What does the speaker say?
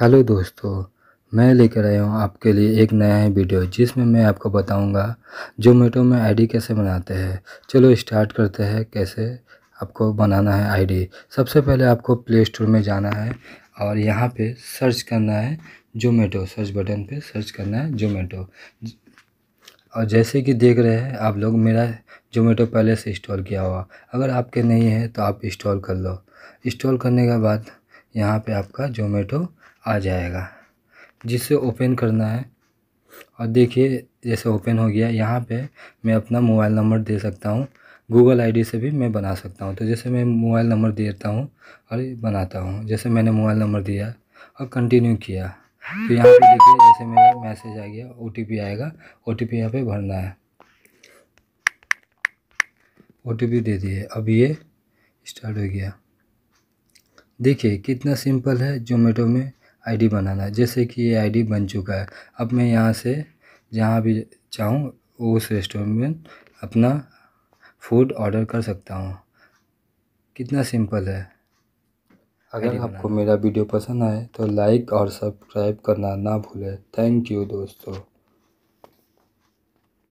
hello दोस्तों मैं लेकर आया हूँ आपके लिए एक नया वीडियो जिसमें मैं आपको बताऊंगा जोमेटो में आईडी कैसे बनाते हैं चलो स्टार्ट करते हैं कैसे आपको बनाना है आईडी सबसे पहले आपको प्ले स्टोर में जाना है और यहाँ पे सर्च करना है जोमेटो सर्च बटन पे सर्च करना है जोमेटो और जैसे कि देख रहे हैं आप लोग मेरा जोमेटो पहले से इंस्टॉल किया हुआ अगर आपके नहीं है तो आप इंस्टॉल कर लो इंस्टॉल करने के बाद यहाँ पे आपका जोमेटो आ जाएगा जिसे ओपन करना है और देखिए जैसे ओपन हो गया यहाँ पे मैं अपना मोबाइल नंबर दे सकता हूँ गूगल आईडी से भी मैं बना सकता हूँ तो जैसे मैं मोबाइल नंबर देता हूँ और बनाता हूँ जैसे मैंने मोबाइल नंबर दिया और कंटिन्यू किया तो यहाँ पे देखिए जैसे मेरा मैसेज आ गया ओ आएगा ओ टी पी यहाँ पर भरना है ओ दे दिए अब ये स्टार्ट हो गया देखिए कितना सिंपल है जोमेटो में आईडी बनाना जैसे कि ये आईडी बन चुका है अब मैं यहाँ से जहाँ भी चाहूँ उस रेस्टोरेंट में अपना फूड ऑर्डर कर सकता हूँ कितना सिंपल है अगर आपको मेरा वीडियो पसंद आए तो लाइक और सब्सक्राइब करना ना भूलें थैंक यू दोस्तों